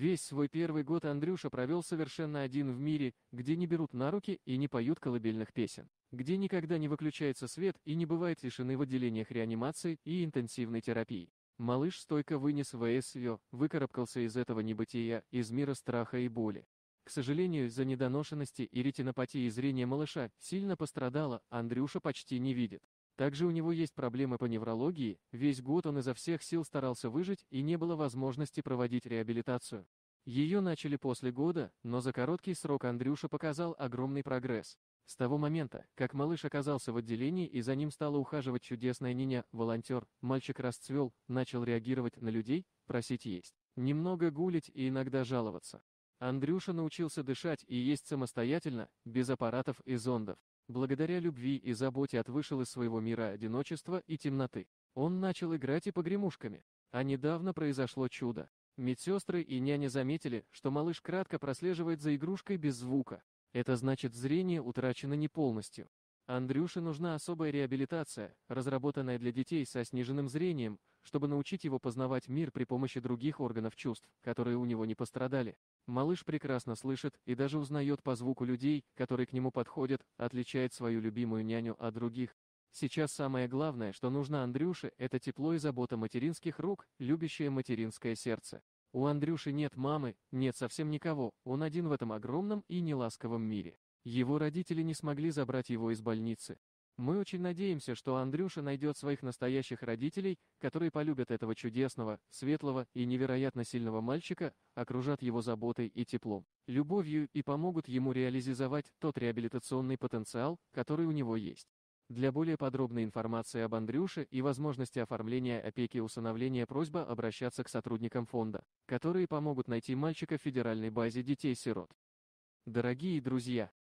Весь свой первый год Андрюша провел совершенно один в мире, где не берут на руки и не поют колыбельных песен, где никогда не выключается свет и не бывает лишены в отделениях реанимации и интенсивной терапии. Малыш стойко вынес ВСВ, выкарабкался из этого небытия, из мира страха и боли. К сожалению, из-за недоношенности и ретинопатии зрение малыша сильно пострадало, Андрюша почти не видит. Также у него есть проблемы по неврологии, весь год он изо всех сил старался выжить и не было возможности проводить реабилитацию. Ее начали после года, но за короткий срок Андрюша показал огромный прогресс. С того момента, как малыш оказался в отделении и за ним стала ухаживать чудесная Ниня, волонтер, мальчик расцвел, начал реагировать на людей, просить есть, немного гулить и иногда жаловаться. Андрюша научился дышать и есть самостоятельно, без аппаратов и зондов. Благодаря любви и заботе от из своего мира одиночества и темноты. Он начал играть и погремушками. А недавно произошло чудо. Медсестры и няня заметили, что малыш кратко прослеживает за игрушкой без звука. Это значит зрение утрачено не полностью. Андрюше нужна особая реабилитация, разработанная для детей со сниженным зрением, чтобы научить его познавать мир при помощи других органов чувств, которые у него не пострадали. Малыш прекрасно слышит и даже узнает по звуку людей, которые к нему подходят, отличает свою любимую няню от других. Сейчас самое главное, что нужно Андрюше, это тепло и забота материнских рук, любящее материнское сердце. У Андрюши нет мамы, нет совсем никого, он один в этом огромном и неласковом мире. Его родители не смогли забрать его из больницы. Мы очень надеемся, что Андрюша найдет своих настоящих родителей, которые полюбят этого чудесного, светлого и невероятно сильного мальчика, окружат его заботой и теплом, любовью и помогут ему реализовать тот реабилитационный потенциал, который у него есть. Для более подробной информации об Андрюше и возможности оформления опеки и усыновления просьба обращаться к сотрудникам фонда, которые помогут найти мальчика в федеральной базе детей-сирот. Дорогие друзья!